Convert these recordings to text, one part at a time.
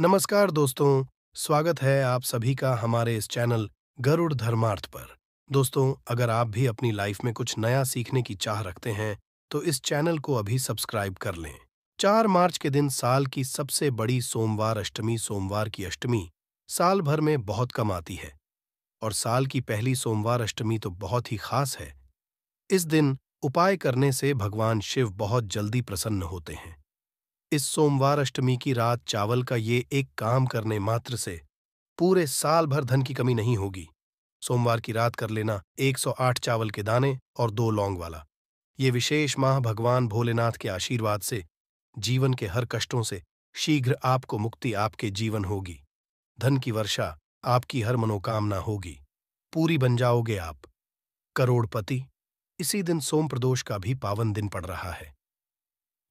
नमस्कार दोस्तों स्वागत है आप सभी का हमारे इस चैनल गरुड़ धर्मार्थ पर दोस्तों अगर आप भी अपनी लाइफ में कुछ नया सीखने की चाह रखते हैं तो इस चैनल को अभी सब्सक्राइब कर लें चार मार्च के दिन साल की सबसे बड़ी सोमवार अष्टमी सोमवार की अष्टमी साल भर में बहुत कम आती है और साल की पहली सोमवार अष्टमी तो बहुत ही खास है इस दिन उपाय करने से भगवान शिव बहुत जल्दी प्रसन्न होते हैं इस सोमवार अष्टमी की रात चावल का ये एक काम करने मात्र से पूरे साल भर धन की कमी नहीं होगी सोमवार की रात कर लेना 108 चावल के दाने और दो लौंग वाला ये विशेष माह भगवान भोलेनाथ के आशीर्वाद से जीवन के हर कष्टों से शीघ्र आपको मुक्ति आपके जीवन होगी धन की वर्षा आपकी हर मनोकामना होगी पूरी बन जाओगे आप करोड़पति इसी दिन सोम प्रदोष का भी पावन दिन पड़ रहा है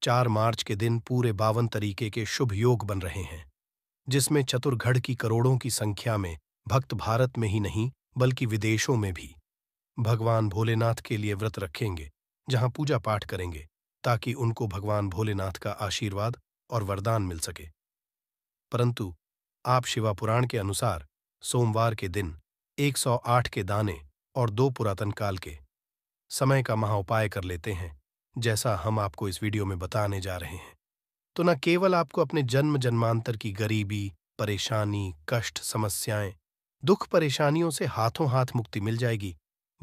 चार मार्च के दिन पूरे बावन तरीके के शुभ योग बन रहे हैं जिसमें चतुर्घढ़ की करोड़ों की संख्या में भक्त भारत में ही नहीं बल्कि विदेशों में भी भगवान भोलेनाथ के लिए व्रत रखेंगे जहां पूजा पाठ करेंगे ताकि उनको भगवान भोलेनाथ का आशीर्वाद और वरदान मिल सके परंतु आप शिवा पुराण के अनुसार सोमवार के दिन 108 के दाने और दो पुरातन काल के समय का महाउपाय कर लेते हैं जैसा हम आपको इस वीडियो में बताने जा रहे हैं तो न केवल आपको अपने जन्म जन्मांतर की गरीबी परेशानी कष्ट समस्याएं दुख परेशानियों से हाथों हाथ मुक्ति मिल जाएगी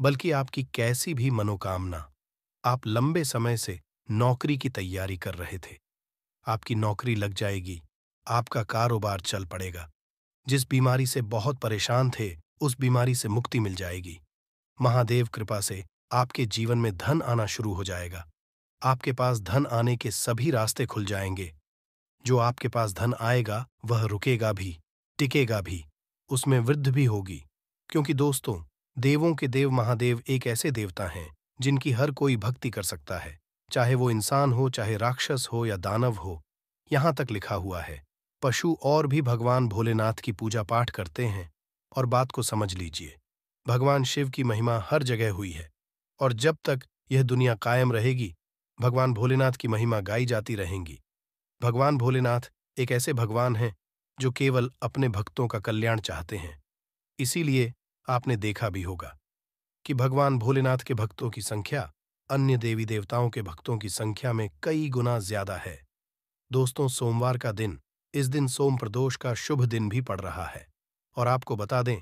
बल्कि आपकी कैसी भी मनोकामना आप लंबे समय से नौकरी की तैयारी कर रहे थे आपकी नौकरी लग जाएगी आपका कारोबार चल पड़ेगा जिस बीमारी से बहुत परेशान थे उस बीमारी से मुक्ति मिल जाएगी महादेव कृपा से आपके जीवन में धन आना शुरू हो जाएगा आपके पास धन आने के सभी रास्ते खुल जाएंगे जो आपके पास धन आएगा वह रुकेगा भी टिकेगा भी उसमें वृद्ध भी होगी क्योंकि दोस्तों देवों के देव महादेव एक ऐसे देवता हैं जिनकी हर कोई भक्ति कर सकता है चाहे वो इंसान हो चाहे राक्षस हो या दानव हो यहां तक लिखा हुआ है पशु और भी भगवान भोलेनाथ की पूजा पाठ करते हैं और बात को समझ लीजिए भगवान शिव की महिमा हर जगह हुई है और जब तक यह दुनिया कायम रहेगी भगवान भोलेनाथ की महिमा गाई जाती रहेंगी भगवान भोलेनाथ एक ऐसे भगवान हैं जो केवल अपने भक्तों का कल्याण चाहते हैं इसीलिए आपने देखा भी होगा कि भगवान भोलेनाथ के भक्तों की संख्या अन्य देवी देवताओं के भक्तों की संख्या में कई गुना ज्यादा है दोस्तों सोमवार का दिन इस दिन सोम प्रदोष का शुभ दिन भी पड़ रहा है और आपको बता दें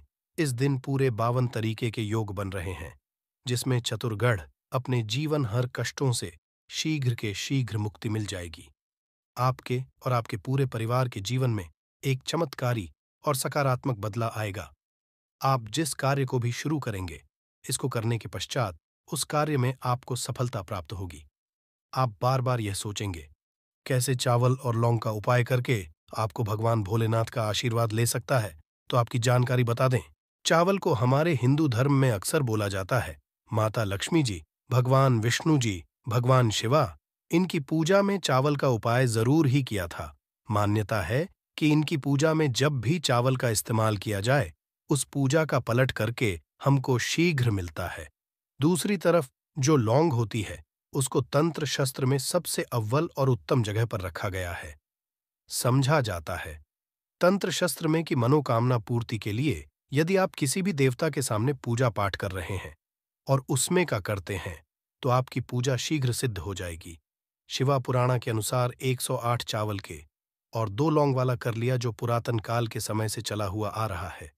इस दिन पूरे बावन तरीके के योग बन रहे हैं जिसमें चतुर्गढ़ अपने जीवन हर कष्टों से शीघ्र के शीघ्र मुक्ति मिल जाएगी आपके और आपके पूरे परिवार के जीवन में एक चमत्कारी और सकारात्मक बदला आएगा आप जिस कार्य को भी शुरू करेंगे इसको करने के पश्चात उस कार्य में आपको सफलता प्राप्त होगी आप बार बार यह सोचेंगे कैसे चावल और लौंग का उपाय करके आपको भगवान भोलेनाथ का आशीर्वाद ले सकता है तो आपकी जानकारी बता दें चावल को हमारे हिंदू धर्म में अक्सर बोला जाता है माता लक्ष्मी जी भगवान विष्णु जी भगवान शिवा इनकी पूजा में चावल का उपाय जरूर ही किया था मान्यता है कि इनकी पूजा में जब भी चावल का इस्तेमाल किया जाए उस पूजा का पलट करके हमको शीघ्र मिलता है दूसरी तरफ जो लौंग होती है उसको तंत्र शस्त्र में सबसे अव्वल और उत्तम जगह पर रखा गया है समझा जाता है तंत्र शस्त्र में कि मनोकामना पूर्ति के लिए यदि आप किसी भी देवता के सामने पूजा पाठ कर रहे हैं और उसमें का करते हैं तो आपकी पूजा शीघ्र सिद्ध हो जाएगी शिवा पुराणा के अनुसार 108 चावल के और दो लौंग वाला कर लिया जो पुरातन काल के समय से चला हुआ आ रहा है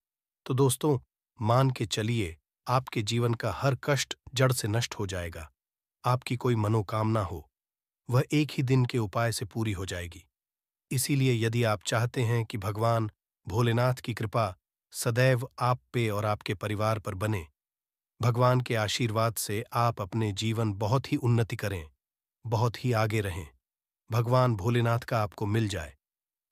तो दोस्तों मान के चलिए आपके जीवन का हर कष्ट जड़ से नष्ट हो जाएगा आपकी कोई मनोकामना हो वह एक ही दिन के उपाय से पूरी हो जाएगी इसीलिए यदि आप चाहते हैं कि भगवान भोलेनाथ की कृपा सदैव आप पे और आपके परिवार पर बने भगवान के आशीर्वाद से आप अपने जीवन बहुत ही उन्नति करें बहुत ही आगे रहें भगवान भोलेनाथ का आपको मिल जाए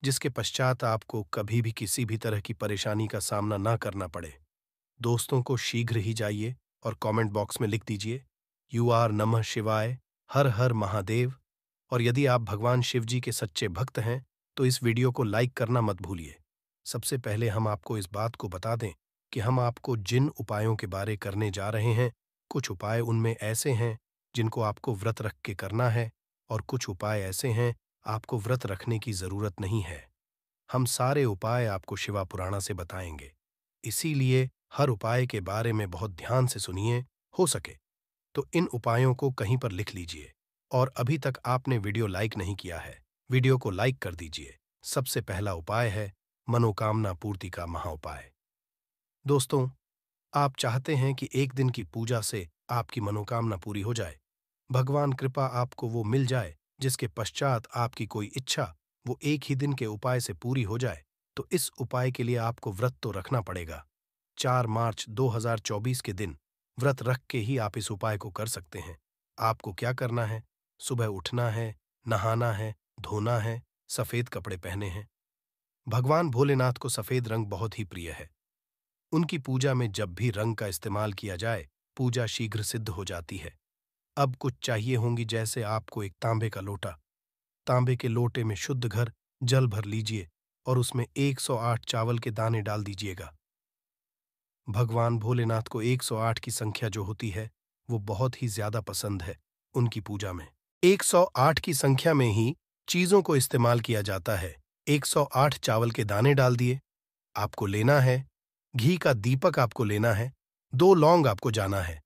जिसके पश्चात आपको कभी भी किसी भी तरह की परेशानी का सामना ना करना पड़े दोस्तों को शीघ्र ही जाइए और कमेंट बॉक्स में लिख दीजिए यू आर नमः शिवाय हर हर महादेव और यदि आप भगवान शिव जी के सच्चे भक्त हैं तो इस वीडियो को लाइक करना मत भूलिए सबसे पहले हम आपको इस बात को बता दें कि हम आपको जिन उपायों के बारे करने जा रहे हैं कुछ उपाय उनमें ऐसे हैं जिनको आपको व्रत रख के करना है और कुछ उपाय ऐसे हैं आपको व्रत रखने की जरूरत नहीं है हम सारे उपाय आपको शिवा पुराणा से बताएंगे इसीलिए हर उपाय के बारे में बहुत ध्यान से सुनिए हो सके तो इन उपायों को कहीं पर लिख लीजिए और अभी तक आपने वीडियो लाइक नहीं किया है वीडियो को लाइक कर दीजिए सबसे पहला उपाय है मनोकामना पूर्ति का महा उपाय दोस्तों आप चाहते हैं कि एक दिन की पूजा से आपकी मनोकामना पूरी हो जाए भगवान कृपा आपको वो मिल जाए जिसके पश्चात आपकी कोई इच्छा वो एक ही दिन के उपाय से पूरी हो जाए तो इस उपाय के लिए आपको व्रत तो रखना पड़ेगा चार मार्च 2024 के दिन व्रत रख के ही आप इस उपाय को कर सकते हैं आपको क्या करना है सुबह उठना है नहाना है धोना है सफेद कपड़े पहने हैं भगवान भोलेनाथ को सफेद रंग बहुत ही प्रिय है उनकी पूजा में जब भी रंग का इस्तेमाल किया जाए पूजा शीघ्र सिद्ध हो जाती है अब कुछ चाहिए होंगी जैसे आपको एक तांबे का लोटा तांबे के लोटे में शुद्ध घर जल भर लीजिए और उसमें 108 चावल के दाने डाल दीजिएगा भगवान भोलेनाथ को 108 की संख्या जो होती है वो बहुत ही ज्यादा पसंद है उनकी पूजा में 108 की संख्या में ही चीजों को इस्तेमाल किया जाता है 108 चावल के दाने डाल दिए आपको लेना है घी का दीपक आपको लेना है दो लौंग आपको जाना है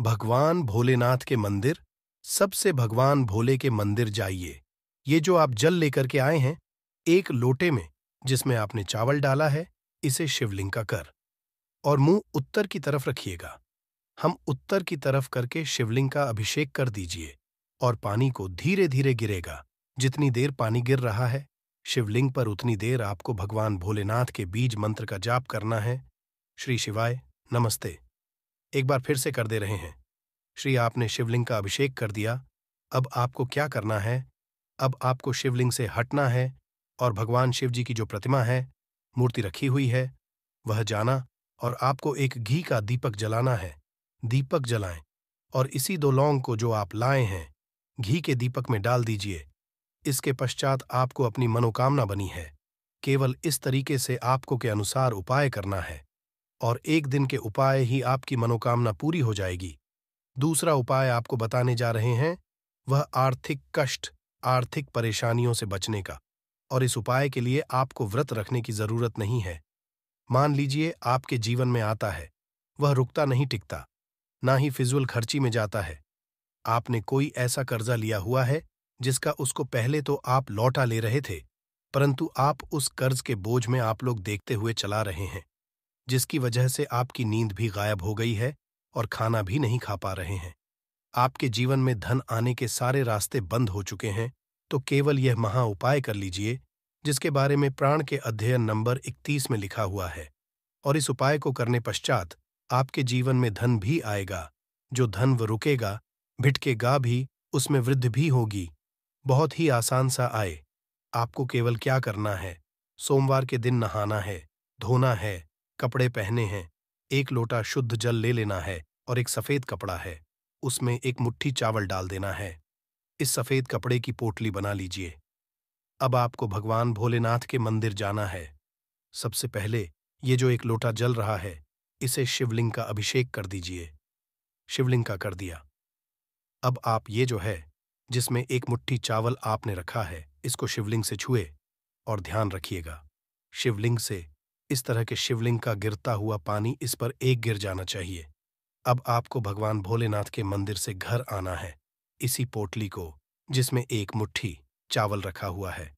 भगवान भोलेनाथ के मंदिर सबसे भगवान भोले के मंदिर जाइए ये जो आप जल लेकर के आए हैं एक लोटे में जिसमें आपने चावल डाला है इसे शिवलिंग का कर और मुंह उत्तर की तरफ रखिएगा हम उत्तर की तरफ करके शिवलिंग का अभिषेक कर दीजिए और पानी को धीरे धीरे गिरेगा जितनी देर पानी गिर रहा है शिवलिंग पर उतनी देर आपको भगवान भोलेनाथ के बीज मंत्र का जाप करना है श्री शिवाय नमस्ते एक बार फिर से कर दे रहे हैं श्री आपने शिवलिंग का अभिषेक कर दिया अब आपको क्या करना है अब आपको शिवलिंग से हटना है और भगवान शिव जी की जो प्रतिमा है मूर्ति रखी हुई है वह जाना और आपको एक घी का दीपक जलाना है दीपक जलाएं और इसी दो लौंग को जो आप लाए हैं घी के दीपक में डाल दीजिए इसके पश्चात आपको अपनी मनोकामना बनी है केवल इस तरीके से आपको के अनुसार उपाय करना है और एक दिन के उपाय ही आपकी मनोकामना पूरी हो जाएगी दूसरा उपाय आपको बताने जा रहे हैं वह आर्थिक कष्ट आर्थिक परेशानियों से बचने का और इस उपाय के लिए आपको व्रत रखने की जरूरत नहीं है मान लीजिए आपके जीवन में आता है वह रुकता नहीं टिकता ना ही फिज़ुल खर्ची में जाता है आपने कोई ऐसा कर्जा लिया हुआ है जिसका उसको पहले तो आप लौटा ले रहे थे परंतु आप उस कर्ज के बोझ में आप लोग देखते हुए चला रहे हैं जिसकी वजह से आपकी नींद भी गायब हो गई है और खाना भी नहीं खा पा रहे हैं आपके जीवन में धन आने के सारे रास्ते बंद हो चुके हैं तो केवल यह महा उपाय कर लीजिए जिसके बारे में प्राण के अध्ययन नंबर 31 में लिखा हुआ है और इस उपाय को करने पश्चात आपके जीवन में धन भी आएगा जो धन व रुकेगा भिटकेगा भी उसमें वृद्धि भी होगी बहुत ही आसान सा आए आपको केवल क्या करना है सोमवार के दिन नहाना है धोना है कपड़े पहने हैं एक लोटा शुद्ध जल ले लेना है और एक सफ़ेद कपड़ा है उसमें एक मुट्ठी चावल डाल देना है इस सफ़ेद कपड़े की पोटली बना लीजिए अब आपको भगवान भोलेनाथ के मंदिर जाना है सबसे पहले ये जो एक लोटा जल रहा है इसे शिवलिंग का अभिषेक कर दीजिए शिवलिंग का कर दिया अब आप ये जो है जिसमें एक मुट्ठी चावल आपने रखा है इसको शिवलिंग से छुए और ध्यान रखिएगा शिवलिंग से इस तरह के शिवलिंग का गिरता हुआ पानी इस पर एक गिर जाना चाहिए अब आपको भगवान भोलेनाथ के मंदिर से घर आना है इसी पोटली को जिसमें एक मुट्ठी चावल रखा हुआ है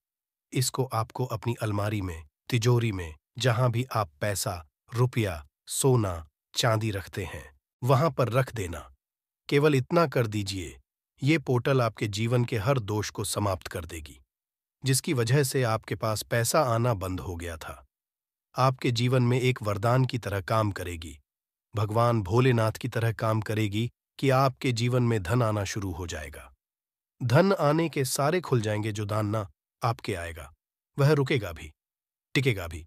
इसको आपको अपनी अलमारी में तिजोरी में जहां भी आप पैसा रुपया सोना चांदी रखते हैं वहां पर रख देना केवल इतना कर दीजिए ये पोर्टल आपके जीवन के हर दोष को समाप्त कर देगी जिसकी वजह से आपके पास पैसा आना बंद हो गया था आपके जीवन में एक वरदान की तरह काम करेगी भगवान भोलेनाथ की तरह काम करेगी कि आपके जीवन में धन आना शुरू हो जाएगा धन आने के सारे खुल जाएंगे जो दानना आपके आएगा वह रुकेगा भी टिकेगा भी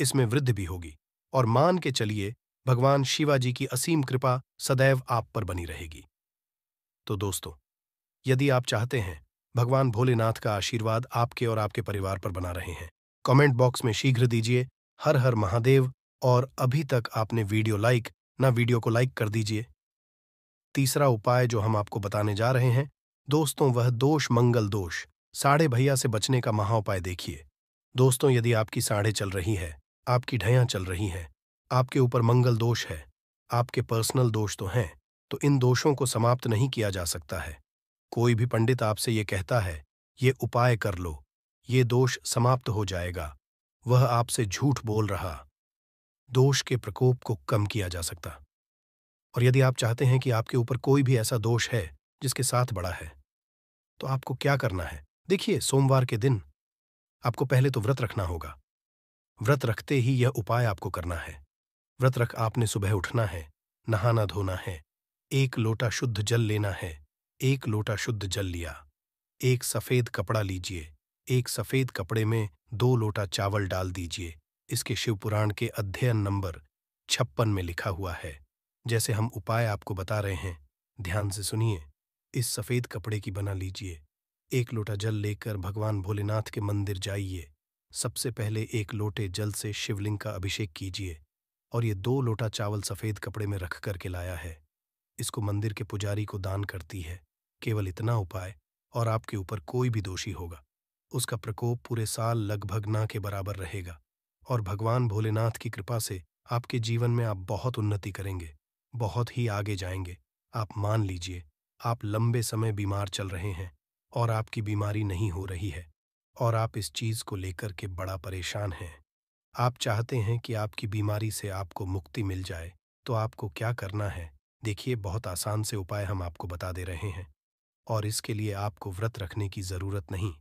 इसमें वृद्धि भी होगी और मान के चलिए भगवान शिवाजी की असीम कृपा सदैव आप पर बनी रहेगी तो दोस्तों यदि आप चाहते हैं भगवान भोलेनाथ का आशीर्वाद आपके और आपके परिवार पर बना रहे हैं कमेंट बॉक्स में शीघ्र दीजिए हर हर महादेव और अभी तक आपने वीडियो लाइक ना वीडियो को लाइक कर दीजिए तीसरा उपाय जो हम आपको बताने जा रहे हैं दोस्तों वह दोष मंगल दोष साढ़े भैया से बचने का महा उपाय देखिए दोस्तों यदि आपकी साढ़े चल रही है आपकी ढयां चल रही हैं आपके ऊपर मंगल दोष है आपके पर्सनल दोष तो हैं तो इन दोषों को समाप्त नहीं किया जा सकता है कोई भी पंडित आपसे ये कहता है ये उपाय कर लो ये दोष समाप्त हो जाएगा वह आपसे झूठ बोल रहा दोष के प्रकोप को कम किया जा सकता और यदि आप चाहते हैं कि आपके ऊपर कोई भी ऐसा दोष है जिसके साथ बड़ा है तो आपको क्या करना है देखिए सोमवार के दिन आपको पहले तो व्रत रखना होगा व्रत रखते ही यह उपाय आपको करना है व्रत रख आपने सुबह उठना है नहाना धोना है एक लोटा शुद्ध जल लेना है एक लोटा शुद्ध जल लिया एक सफेद कपड़ा लीजिए एक सफेद कपड़े में दो लोटा चावल डाल दीजिए इसके शिवपुराण के अध्ययन नंबर छप्पन में लिखा हुआ है जैसे हम उपाय आपको बता रहे हैं ध्यान से सुनिए इस सफेद कपड़े की बना लीजिए एक लोटा जल लेकर भगवान भोलेनाथ के मंदिर जाइए सबसे पहले एक लोटे जल से शिवलिंग का अभिषेक कीजिए और ये दो लोटा चावल सफेद कपड़े में रख करके लाया है इसको मंदिर के पुजारी को दान करती है केवल इतना उपाय और आपके ऊपर कोई भी दोषी होगा उसका प्रकोप पूरे साल लगभग ना के बराबर रहेगा और भगवान भोलेनाथ की कृपा से आपके जीवन में आप बहुत उन्नति करेंगे बहुत ही आगे जाएंगे आप मान लीजिए आप लंबे समय बीमार चल रहे हैं और आपकी बीमारी नहीं हो रही है और आप इस चीज को लेकर के बड़ा परेशान हैं आप चाहते हैं कि आपकी बीमारी से आपको मुक्ति मिल जाए तो आपको क्या करना है देखिए बहुत आसान से उपाय हम आपको बता दे रहे हैं और इसके लिए आपको व्रत रखने की जरूरत नहीं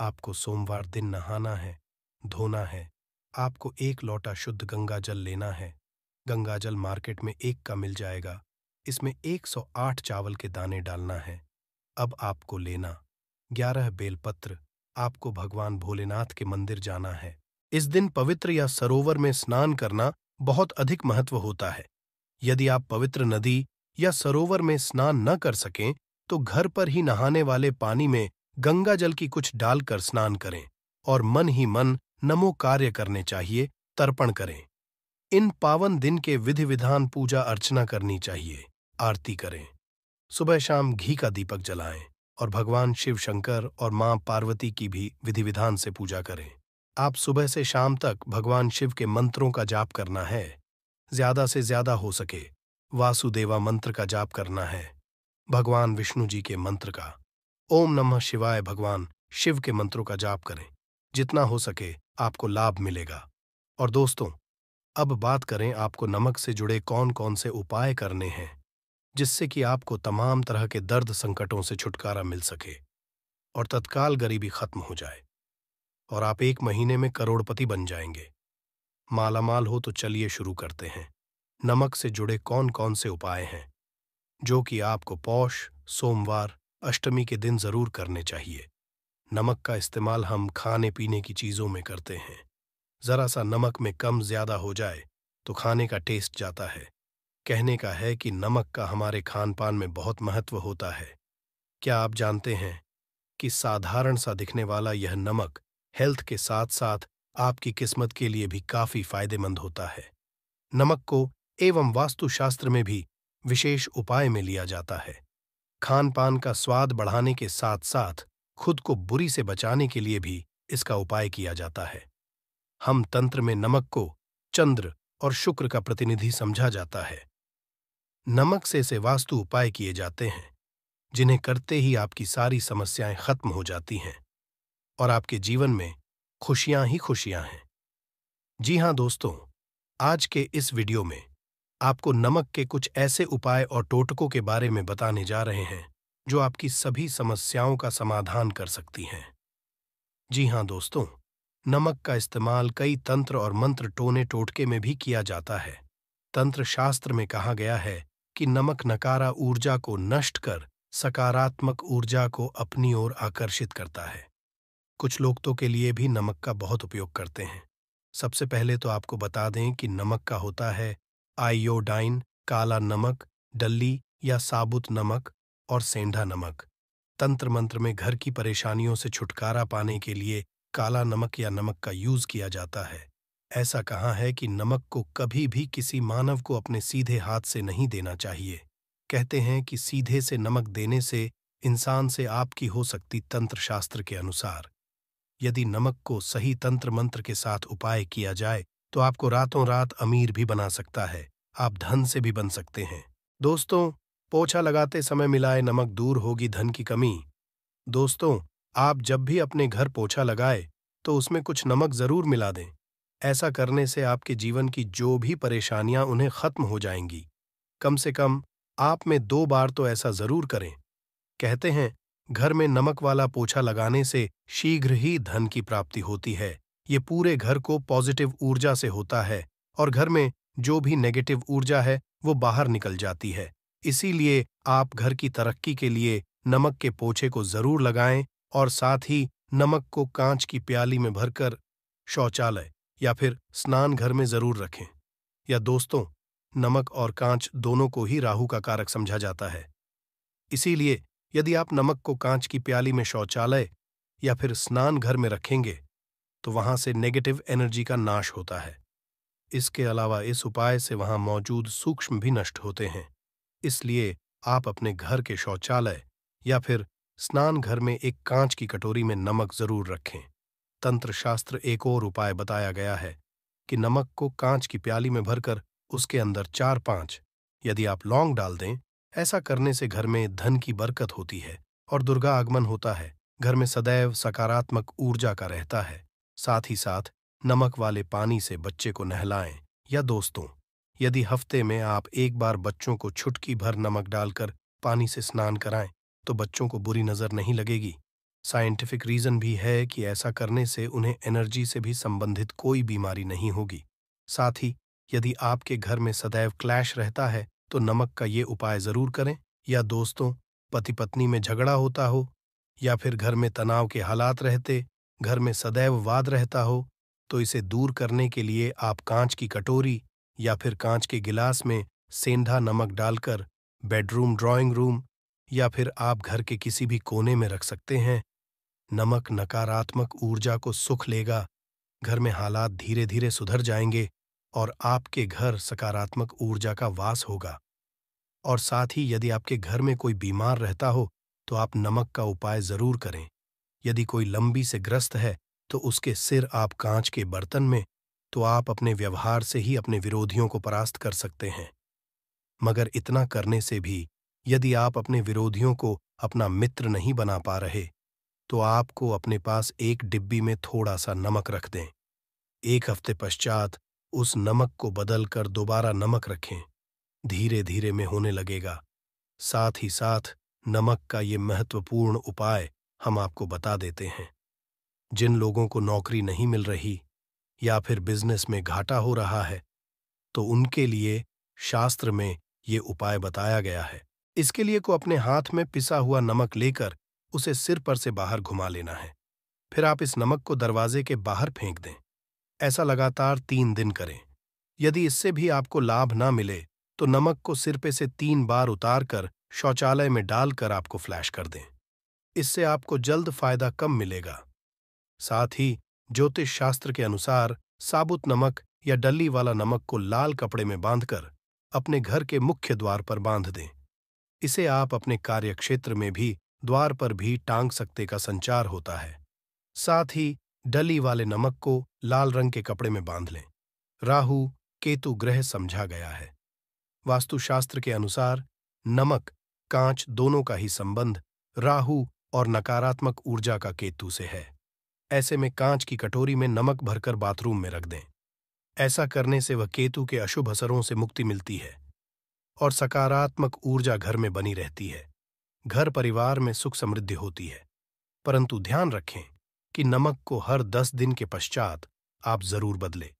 आपको सोमवार दिन नहाना है धोना है आपको एक लोटा शुद्ध गंगा जल लेना है गंगा जल मार्केट में एक का मिल जाएगा इसमें 108 चावल के दाने डालना है अब आपको लेना ग्यारह बेलपत्र आपको भगवान भोलेनाथ के मंदिर जाना है इस दिन पवित्र या सरोवर में स्नान करना बहुत अधिक महत्व होता है यदि आप पवित्र नदी या सरोवर में स्नान न कर सकें तो घर पर ही नहाने वाले पानी में गंगा जल की कुछ डालकर स्नान करें और मन ही मन नमो कार्य करने चाहिए तर्पण करें इन पावन दिन के विधि विधान पूजा अर्चना करनी चाहिए आरती करें सुबह शाम घी का दीपक जलाएं और भगवान शिव शंकर और मां पार्वती की भी विधि विधान से पूजा करें आप सुबह से शाम तक भगवान शिव के मंत्रों का जाप करना है ज्यादा से ज्यादा हो सके वासुदेवा मंत्र का जाप करना है भगवान विष्णु जी के मंत्र का ओम नमः शिवाय भगवान शिव के मंत्रों का जाप करें जितना हो सके आपको लाभ मिलेगा और दोस्तों अब बात करें आपको नमक से जुड़े कौन कौन से उपाय करने हैं जिससे कि आपको तमाम तरह के दर्द संकटों से छुटकारा मिल सके और तत्काल गरीबी खत्म हो जाए और आप एक महीने में करोड़पति बन जाएंगे मालामाल हो तो चलिए शुरू करते हैं नमक से जुड़े कौन कौन से उपाय हैं जो कि आपको पौष सोमवार अष्टमी के दिन जरूर करने चाहिए नमक का इस्तेमाल हम खाने पीने की चीज़ों में करते हैं ज़रा सा नमक में कम ज़्यादा हो जाए तो खाने का टेस्ट जाता है कहने का है कि नमक का हमारे खान पान में बहुत महत्व होता है क्या आप जानते हैं कि साधारण सा दिखने वाला यह नमक हेल्थ के साथ साथ आपकी किस्मत के लिए भी काफी फायदेमंद होता है नमक को एवं वास्तुशास्त्र में भी विशेष उपाय में लिया जाता है खान पान का स्वाद बढ़ाने के साथ साथ खुद को बुरी से बचाने के लिए भी इसका उपाय किया जाता है हम तंत्र में नमक को चंद्र और शुक्र का प्रतिनिधि समझा जाता है नमक से ऐसे वास्तु उपाय किए जाते हैं जिन्हें करते ही आपकी सारी समस्याएं खत्म हो जाती हैं और आपके जीवन में खुशियां ही खुशियां हैं जी हां दोस्तों आज के इस वीडियो में आपको नमक के कुछ ऐसे उपाय और टोटकों के बारे में बताने जा रहे हैं जो आपकी सभी समस्याओं का समाधान कर सकती हैं जी हाँ दोस्तों नमक का इस्तेमाल कई तंत्र और मंत्र टोने टोटके में भी किया जाता है तंत्र शास्त्र में कहा गया है कि नमक नकारा ऊर्जा को नष्ट कर सकारात्मक ऊर्जा को अपनी ओर आकर्षित करता है कुछ लोग तो के लिए भी नमक का बहुत उपयोग करते हैं सबसे पहले तो आपको बता दें कि नमक का होता है आयोडाइन काला नमक डल्ली या साबुत नमक और सेंधा नमक तंत्र मंत्र में घर की परेशानियों से छुटकारा पाने के लिए काला नमक या नमक का यूज किया जाता है ऐसा कहा है कि नमक को कभी भी किसी मानव को अपने सीधे हाथ से नहीं देना चाहिए कहते हैं कि सीधे से नमक देने से इंसान से आपकी हो सकती तंत्र शास्त्र के अनुसार यदि नमक को सही तंत्र मंत्र के साथ उपाय किया जाए तो आपको रातों रात अमीर भी बना सकता है आप धन से भी बन सकते हैं दोस्तों पोछा लगाते समय मिलाए नमक दूर होगी धन की कमी दोस्तों आप जब भी अपने घर पोछा लगाए तो उसमें कुछ नमक जरूर मिला दें ऐसा करने से आपके जीवन की जो भी परेशानियां उन्हें खत्म हो जाएंगी कम से कम आप में दो बार तो ऐसा जरूर करें कहते हैं घर में नमक वाला पोछा लगाने से शीघ्र ही धन की प्राप्ति होती है ये पूरे घर को पॉजिटिव ऊर्जा से होता है और घर में जो भी नेगेटिव ऊर्जा है वो बाहर निकल जाती है इसीलिए आप घर की तरक्की के लिए नमक के पोछे को जरूर लगाएं और साथ ही नमक को कांच की प्याली में भरकर शौचालय या फिर स्नान घर में जरूर रखें या दोस्तों नमक और कांच दोनों को ही राहु का कारक समझा जाता है इसीलिए यदि आप नमक को कांच की प्याली में शौचालय या फिर स्नान घर में रखेंगे तो वहां से नेगेटिव एनर्जी का नाश होता है इसके अलावा इस उपाय से वहां मौजूद सूक्ष्म भी नष्ट होते हैं इसलिए आप अपने घर के शौचालय या फिर स्नान घर में एक कांच की कटोरी में नमक जरूर रखें तंत्रशास्त्र एक और उपाय बताया गया है कि नमक को कांच की प्याली में भरकर उसके अंदर चार पांच यदि आप लौंग डाल दें ऐसा करने से घर में धन की बरकत होती है और दुर्गा आगमन होता है घर में सदैव सकारात्मक ऊर्जा का रहता है साथ ही साथ नमक वाले पानी से बच्चे को नहलाएं या दोस्तों यदि हफ्ते में आप एक बार बच्चों को छुटकी भर नमक डालकर पानी से स्नान कराएं तो बच्चों को बुरी नजर नहीं लगेगी साइंटिफिक रीजन भी है कि ऐसा करने से उन्हें एनर्जी से भी संबंधित कोई बीमारी नहीं होगी साथ ही यदि आपके घर में सदैव क्लैश रहता है तो नमक का ये उपाय जरूर करें या दोस्तों पति पत्नी में झगड़ा होता हो या फिर घर में तनाव के हालात रहते घर में सदैव वाद रहता हो तो इसे दूर करने के लिए आप कांच की कटोरी या फिर कांच के गिलास में सेंधा नमक डालकर बेडरूम ड्राइंग रूम या फिर आप घर के किसी भी कोने में रख सकते हैं नमक नकारात्मक ऊर्जा को सुख लेगा घर में हालात धीरे धीरे सुधर जाएंगे और आपके घर सकारात्मक ऊर्जा का वास होगा और साथ ही यदि आपके घर में कोई बीमार रहता हो तो आप नमक का उपाय जरूर करें यदि कोई लंबी से ग्रस्त है तो उसके सिर आप कांच के बर्तन में तो आप अपने व्यवहार से ही अपने विरोधियों को परास्त कर सकते हैं मगर इतना करने से भी यदि आप अपने विरोधियों को अपना मित्र नहीं बना पा रहे तो आपको अपने पास एक डिब्बी में थोड़ा सा नमक रख दें एक हफ्ते पश्चात उस नमक को बदलकर दोबारा नमक रखें धीरे धीरे में होने लगेगा साथ ही साथ नमक का ये महत्वपूर्ण उपाय हम आपको बता देते हैं जिन लोगों को नौकरी नहीं मिल रही या फिर बिजनेस में घाटा हो रहा है तो उनके लिए शास्त्र में ये उपाय बताया गया है इसके लिए को अपने हाथ में पिसा हुआ नमक लेकर उसे सिर पर से बाहर घुमा लेना है फिर आप इस नमक को दरवाजे के बाहर फेंक दें ऐसा लगातार तीन दिन करें यदि इससे भी आपको लाभ ना मिले तो नमक को सिर पे से तीन बार उतार कर शौचालय में डालकर आपको फ्लैश कर दें इससे आपको जल्द फायदा कम मिलेगा साथ ही ज्योतिष शास्त्र के अनुसार साबुत नमक या डल्ली वाला नमक को लाल कपड़े में बांधकर अपने घर के मुख्य द्वार पर बांध दें इसे आप अपने कार्यक्षेत्र में भी द्वार पर भी टांग सकते का संचार होता है साथ ही डली वाले नमक को लाल रंग के कपड़े में बांध लें राहु केतु ग्रह समझा गया है वास्तुशास्त्र के अनुसार नमक कांच दोनों का ही संबंध राहु और नकारात्मक ऊर्जा का केतु से है ऐसे में कांच की कटोरी में नमक भरकर बाथरूम में रख दें ऐसा करने से वह केतु के अशुभ असरों से मुक्ति मिलती है और सकारात्मक ऊर्जा घर में बनी रहती है घर परिवार में सुख समृद्धि होती है परंतु ध्यान रखें कि नमक को हर दस दिन के पश्चात आप जरूर बदले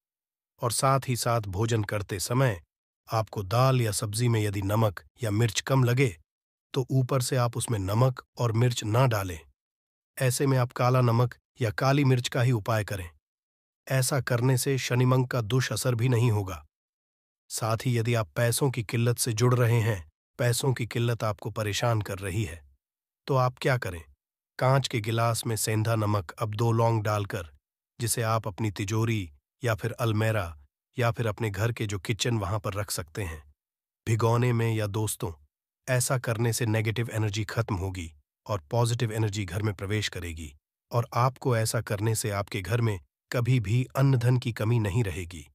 और साथ ही साथ भोजन करते समय आपको दाल या सब्जी में यदि नमक या मिर्च कम लगे तो ऊपर से आप उसमें नमक और मिर्च ना डालें ऐसे में आप काला नमक या काली मिर्च का ही उपाय करें ऐसा करने से शनिमंग का असर भी नहीं होगा साथ ही यदि आप पैसों की किल्लत से जुड़ रहे हैं पैसों की किल्लत आपको परेशान कर रही है तो आप क्या करें कांच के गिलास में सेंधा नमक अब दो लौंग डालकर जिसे आप अपनी तिजोरी या फिर अलमेरा या फिर अपने घर के जो किचन वहां पर रख सकते हैं भिगौने में या दोस्तों ऐसा करने से नेगेटिव एनर्जी खत्म होगी और पॉजिटिव एनर्जी घर में प्रवेश करेगी और आपको ऐसा करने से आपके घर में कभी भी अन्नधन की कमी नहीं रहेगी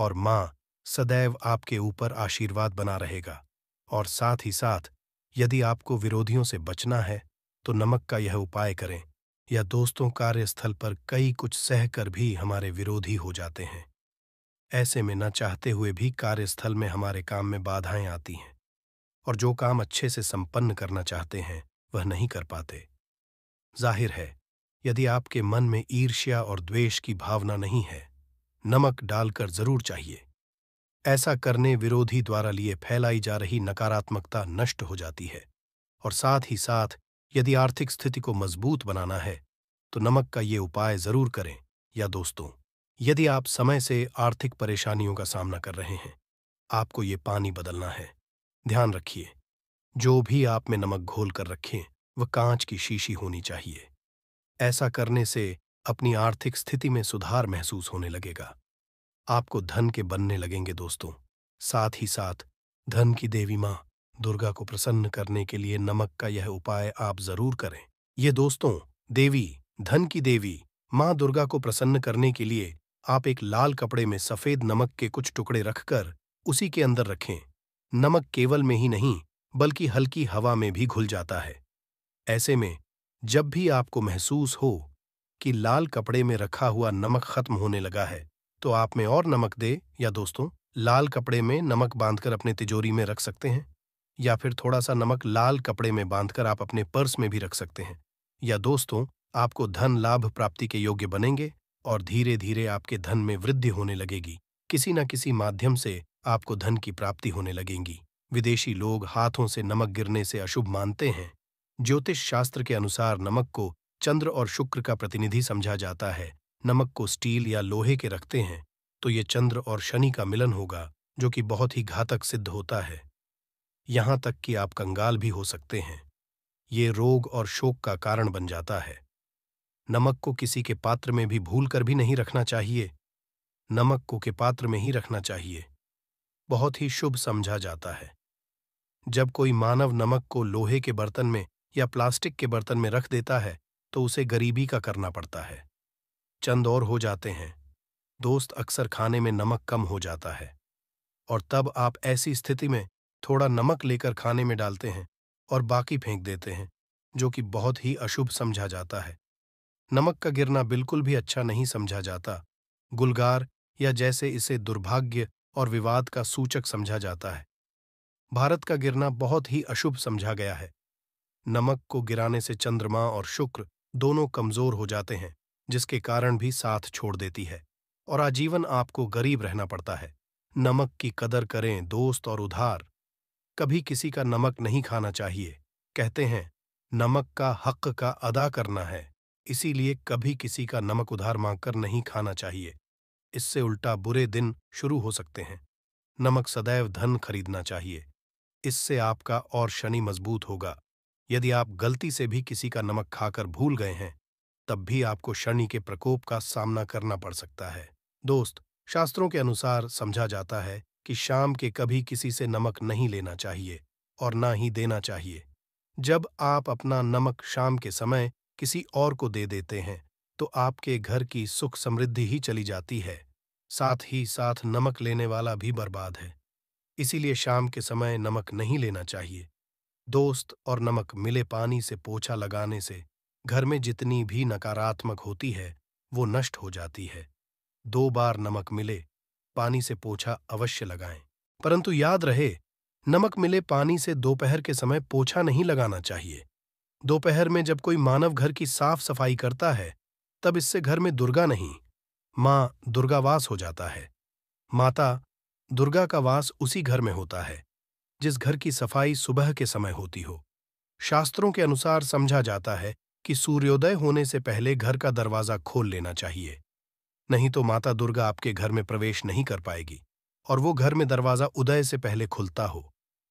और माँ सदैव आपके ऊपर आशीर्वाद बना रहेगा और साथ ही साथ यदि आपको विरोधियों से बचना है तो नमक का यह उपाय करें या दोस्तों कार्यस्थल पर कई कुछ सहकर भी हमारे विरोधी हो जाते हैं ऐसे में न चाहते हुए भी कार्यस्थल में हमारे काम में बाधाएं आती हैं और जो काम अच्छे से संपन्न करना चाहते हैं वह नहीं कर पाते जाहिर है यदि आपके मन में ईर्ष्या और द्वेष की भावना नहीं है नमक डालकर जरूर चाहिए ऐसा करने विरोधी द्वारा लिए फैलाई जा रही नकारात्मकता नष्ट हो जाती है और साथ ही साथ यदि आर्थिक स्थिति को मजबूत बनाना है तो नमक का ये उपाय जरूर करें या दोस्तों यदि आप समय से आर्थिक परेशानियों का सामना कर रहे हैं आपको ये पानी बदलना है ध्यान रखिए जो भी आप में नमक घोल कर रखें वह कांच की शीशी होनी चाहिए ऐसा करने से अपनी आर्थिक स्थिति में सुधार महसूस होने लगेगा आपको धन के बनने लगेंगे दोस्तों साथ ही साथ धन की देवी मां दुर्गा को प्रसन्न करने के लिए नमक का यह उपाय आप जरूर करें ये दोस्तों देवी धन की देवी मां दुर्गा को प्रसन्न करने के लिए आप एक लाल कपड़े में सफेद नमक के कुछ टुकड़े रखकर उसी के अंदर रखें नमक केवल में ही नहीं बल्कि हल्की हवा में भी घुल जाता है ऐसे में जब भी आपको महसूस हो कि लाल कपड़े में रखा हुआ नमक खत्म होने लगा है तो आप में और नमक दे या दोस्तों लाल कपड़े में नमक बांधकर अपने तिजोरी में रख सकते हैं या फिर थोड़ा सा नमक लाल कपड़े में बांधकर आप अपने पर्स में भी रख सकते हैं या दोस्तों आपको धन लाभ प्राप्ति के योग्य बनेंगे और धीरे धीरे आपके धन में वृद्धि होने लगेगी किसी न किसी माध्यम से आपको धन की प्राप्ति होने लगेंगी विदेशी लोग हाथों से नमक गिरने से अशुभ मानते हैं ज्योतिष शास्त्र के अनुसार नमक को चंद्र और शुक्र का प्रतिनिधि समझा जाता है नमक को स्टील या लोहे के रखते हैं तो ये चंद्र और शनि का मिलन होगा जो कि बहुत ही घातक सिद्ध होता है यहां तक कि आप कंगाल भी हो सकते हैं ये रोग और शोक का कारण बन जाता है नमक को किसी के पात्र में भी भूल कर भी नहीं रखना चाहिए नमक को के पात्र में ही रखना चाहिए बहुत ही शुभ समझा जाता है जब कोई मानव नमक को लोहे के बर्तन में या प्लास्टिक के बर्तन में रख देता है तो उसे गरीबी का करना पड़ता है चंद और हो जाते हैं दोस्त अक्सर खाने में नमक कम हो जाता है और तब आप ऐसी स्थिति में थोड़ा नमक लेकर खाने में डालते हैं और बाकी फेंक देते हैं जो कि बहुत ही अशुभ समझा जाता है नमक का गिरना बिल्कुल भी अच्छा नहीं समझा जाता गुलगार या जैसे इसे दुर्भाग्य और विवाद का सूचक समझा जाता है भारत का गिरना बहुत ही अशुभ समझा गया है नमक को गिराने से चंद्रमा और शुक्र दोनों कमजोर हो जाते हैं जिसके कारण भी साथ छोड़ देती है और आजीवन आपको गरीब रहना पड़ता है नमक की कदर करें दोस्त और उधार कभी किसी का नमक नहीं खाना चाहिए कहते हैं नमक का हक का अदा करना है इसीलिए कभी किसी का नमक उधार मांगकर नहीं खाना चाहिए इससे उल्टा बुरे दिन शुरू हो सकते हैं नमक सदैव धन खरीदना चाहिए इससे आपका और शनि मजबूत होगा यदि आप गलती से भी किसी का नमक खाकर भूल गए हैं तब भी आपको शनि के प्रकोप का सामना करना पड़ सकता है दोस्त शास्त्रों के अनुसार समझा जाता है कि शाम के कभी किसी से नमक नहीं लेना चाहिए और ना ही देना चाहिए जब आप अपना नमक शाम के समय किसी और को दे देते हैं तो आपके घर की सुख समृद्धि ही चली जाती है साथ ही साथ नमक लेने वाला भी बर्बाद है इसीलिए शाम के समय नमक नहीं लेना चाहिए दोस्त और नमक मिले पानी से पोछा लगाने से घर में जितनी भी नकारात्मक होती है वो नष्ट हो जाती है दो बार नमक मिले पानी से पोछा अवश्य लगाएं परंतु याद रहे नमक मिले पानी से दोपहर के समय पोछा नहीं लगाना चाहिए दोपहर में जब कोई मानव घर की साफ सफाई करता है तब इससे घर में दुर्गा नहीं माँ दुर्गावास हो जाता है माता दुर्गा का वास उसी घर में होता है जिस घर की सफाई सुबह के समय होती हो शास्त्रों के अनुसार समझा जाता है कि सूर्योदय होने से पहले घर का दरवाजा खोल लेना चाहिए नहीं तो माता दुर्गा आपके घर में प्रवेश नहीं कर पाएगी और वो घर में दरवाजा उदय से पहले खुलता हो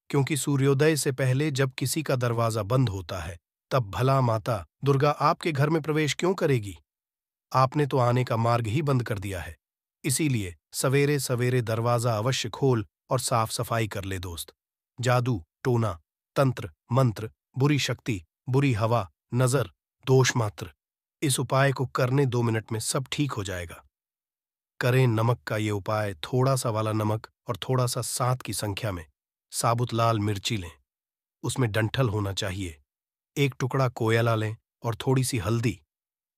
क्योंकि सूर्योदय से पहले जब किसी का दरवाजा बंद होता है तब भला माता दुर्गा आपके घर में प्रवेश क्यों करेगी आपने तो आने का मार्ग ही बंद कर दिया है इसीलिए सवेरे सवेरे दरवाजा अवश्य खोल और साफ सफाई कर ले दोस्त जादू टोना तंत्र मंत्र बुरी शक्ति बुरी हवा नजर दोष मात्र इस उपाय को करने दो मिनट में सब ठीक हो जाएगा करें नमक का ये उपाय थोड़ा सा वाला नमक और थोड़ा सा सात की संख्या में साबुत लाल मिर्ची लें उसमें डंठल होना चाहिए एक टुकड़ा कोयला लें और थोड़ी सी हल्दी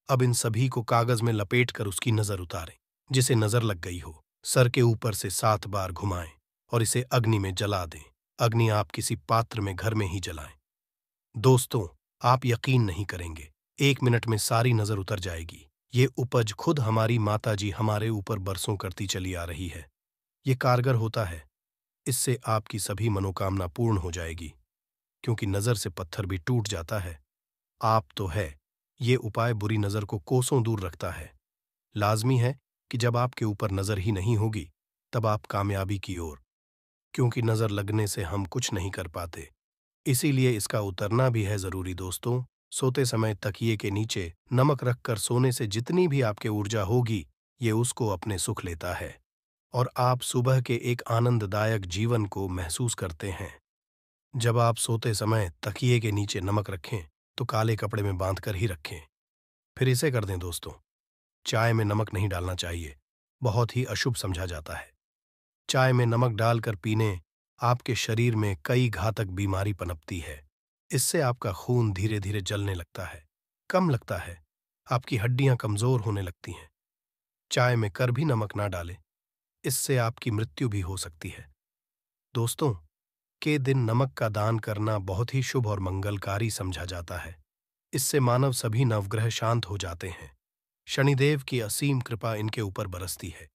अब इन सभी को कागज में लपेट कर उसकी नजर उतारें जिसे नजर लग गई हो सर के ऊपर से सात बार घुमाएं और इसे अग्नि में जला दें अग्नि आप किसी पात्र में घर में ही जलाएं दोस्तों आप यकीन नहीं करेंगे एक मिनट में सारी नजर उतर जाएगी ये उपज खुद हमारी माताजी हमारे ऊपर बरसों करती चली आ रही है ये कारगर होता है इससे आपकी सभी मनोकामना पूर्ण हो जाएगी क्योंकि नजर से पत्थर भी टूट जाता है आप तो है ये उपाय बुरी नजर को कोसों दूर रखता है लाजमी है कि जब आपके ऊपर नजर ही नहीं होगी तब आप कामयाबी की ओर क्योंकि नज़र लगने से हम कुछ नहीं कर पाते इसीलिए इसका उतरना भी है ज़रूरी दोस्तों सोते समय तकिए के नीचे नमक रखकर सोने से जितनी भी आपके ऊर्जा होगी ये उसको अपने सुख लेता है और आप सुबह के एक आनंददायक जीवन को महसूस करते हैं जब आप सोते समय तकिए के नीचे नमक रखें तो काले कपड़े में बांध ही रखें फिर इसे कर दें दोस्तों चाय में नमक नहीं डालना चाहिए बहुत ही अशुभ समझा जाता है चाय में नमक डालकर पीने आपके शरीर में कई घातक बीमारी पनपती है इससे आपका खून धीरे धीरे जलने लगता है कम लगता है आपकी हड्डियां कमजोर होने लगती हैं चाय में कर भी नमक ना डालें इससे आपकी मृत्यु भी हो सकती है दोस्तों के दिन नमक का दान करना बहुत ही शुभ और मंगलकारी समझा जाता है इससे मानव सभी नवग्रह शांत हो जाते हैं शनिदेव की असीम कृपा इनके ऊपर बरसती है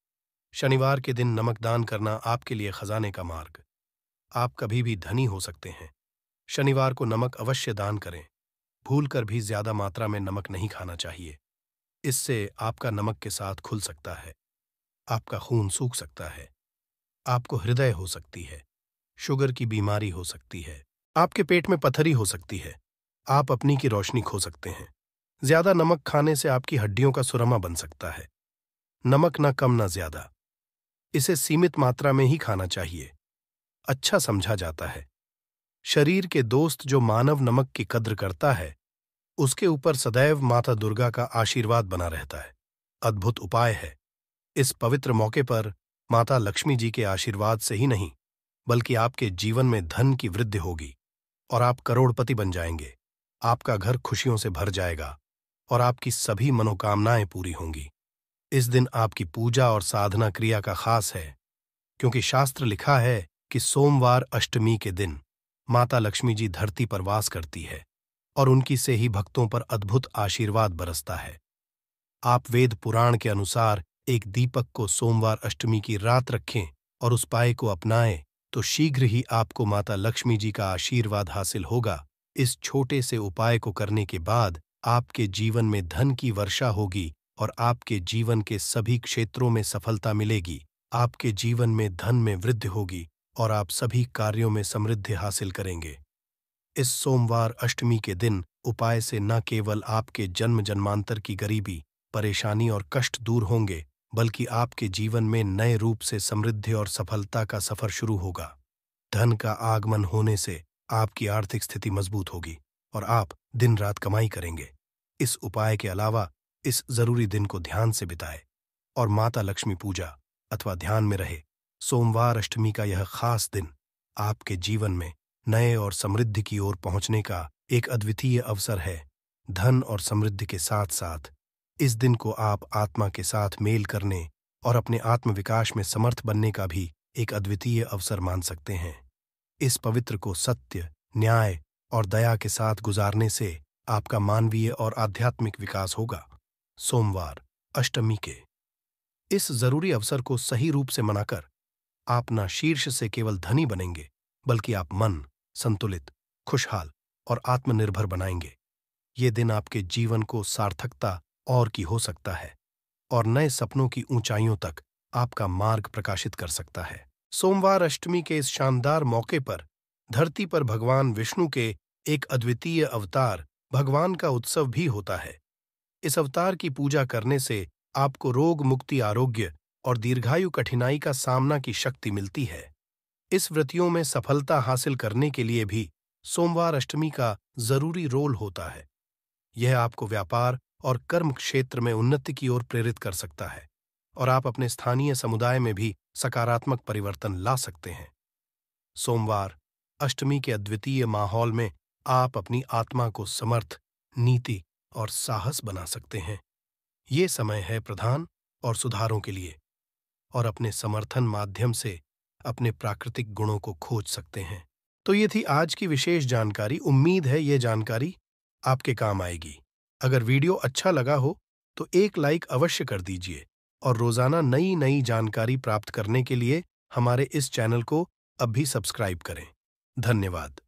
शनिवार के दिन नमक दान करना आपके लिए खजाने का मार्ग आप कभी भी धनी हो सकते हैं शनिवार को नमक अवश्य दान करें भूल कर भी ज्यादा मात्रा में नमक नहीं खाना चाहिए इससे आपका नमक के साथ खुल सकता है आपका खून सूख सकता है आपको हृदय हो सकती है शुगर की बीमारी हो सकती है आपके पेट में पथरी हो सकती है आप अपनी की रोशनी खो सकते हैं ज्यादा नमक खाने से आपकी हड्डियों का सुरमा बन सकता है नमक ना कम ना ज्यादा इसे सीमित मात्रा में ही खाना चाहिए अच्छा समझा जाता है शरीर के दोस्त जो मानव नमक की कद्र करता है उसके ऊपर सदैव माता दुर्गा का आशीर्वाद बना रहता है अद्भुत उपाय है इस पवित्र मौके पर माता लक्ष्मी जी के आशीर्वाद से ही नहीं बल्कि आपके जीवन में धन की वृद्धि होगी और आप करोड़पति बन जाएंगे आपका घर खुशियों से भर जाएगा और आपकी सभी मनोकामनाएं पूरी होंगी इस दिन आपकी पूजा और साधना क्रिया का खास है क्योंकि शास्त्र लिखा है कि सोमवार अष्टमी के दिन माता लक्ष्मी जी धरती पर वास करती है और उनकी से ही भक्तों पर अद्भुत आशीर्वाद बरसता है आप वेद पुराण के अनुसार एक दीपक को सोमवार अष्टमी की रात रखें और उस पाए को अपनाएं तो शीघ्र ही आपको माता लक्ष्मी जी का आशीर्वाद हासिल होगा इस छोटे से उपाय को करने के बाद आपके जीवन में धन की वर्षा होगी और आपके जीवन के सभी क्षेत्रों में सफलता मिलेगी आपके जीवन में धन में वृद्धि होगी और आप सभी कार्यों में समृद्धि हासिल करेंगे इस सोमवार अष्टमी के दिन उपाय से न केवल आपके जन्म जन्मांतर की गरीबी परेशानी और कष्ट दूर होंगे बल्कि आपके जीवन में नए रूप से समृद्धि और सफलता का सफर शुरू होगा धन का आगमन होने से आपकी आर्थिक स्थिति मजबूत होगी और आप दिन रात कमाई करेंगे इस उपाय के अलावा इस जरूरी दिन को ध्यान से बिताए और माता लक्ष्मी पूजा अथवा ध्यान में रहे सोमवार अष्टमी का यह खास दिन आपके जीवन में नए और समृद्धि की ओर पहुंचने का एक अद्वितीय अवसर है धन और समृद्धि के साथ साथ इस दिन को आप आत्मा के साथ मेल करने और अपने आत्मविकास में समर्थ बनने का भी एक अद्वितीय अवसर मान सकते हैं इस पवित्र को सत्य न्याय और दया के साथ गुजारने से आपका मानवीय और आध्यात्मिक विकास होगा सोमवार अष्टमी के इस जरूरी अवसर को सही रूप से मनाकर आप न शीर्ष से केवल धनी बनेंगे बल्कि आप मन संतुलित खुशहाल और आत्मनिर्भर बनाएंगे ये दिन आपके जीवन को सार्थकता और की हो सकता है और नए सपनों की ऊंचाइयों तक आपका मार्ग प्रकाशित कर सकता है सोमवार अष्टमी के इस शानदार मौके पर धरती पर भगवान विष्णु के एक अद्वितीय अवतार भगवान का उत्सव भी होता है इस अवतार की पूजा करने से आपको रोग मुक्ति आरोग्य और दीर्घायु कठिनाई का सामना की शक्ति मिलती है इस व्रतियों में सफलता हासिल करने के लिए भी सोमवार अष्टमी का जरूरी रोल होता है यह आपको व्यापार और कर्म क्षेत्र में उन्नति की ओर प्रेरित कर सकता है और आप अपने स्थानीय समुदाय में भी सकारात्मक परिवर्तन ला सकते हैं सोमवार अष्टमी के अद्वितीय माहौल में आप अपनी आत्मा को समर्थ नीति और साहस बना सकते हैं ये समय है प्रधान और सुधारों के लिए और अपने समर्थन माध्यम से अपने प्राकृतिक गुणों को खोज सकते हैं तो ये थी आज की विशेष जानकारी उम्मीद है ये जानकारी आपके काम आएगी अगर वीडियो अच्छा लगा हो तो एक लाइक अवश्य कर दीजिए और रोजाना नई नई जानकारी प्राप्त करने के लिए हमारे इस चैनल को अब भी सब्सक्राइब करें धन्यवाद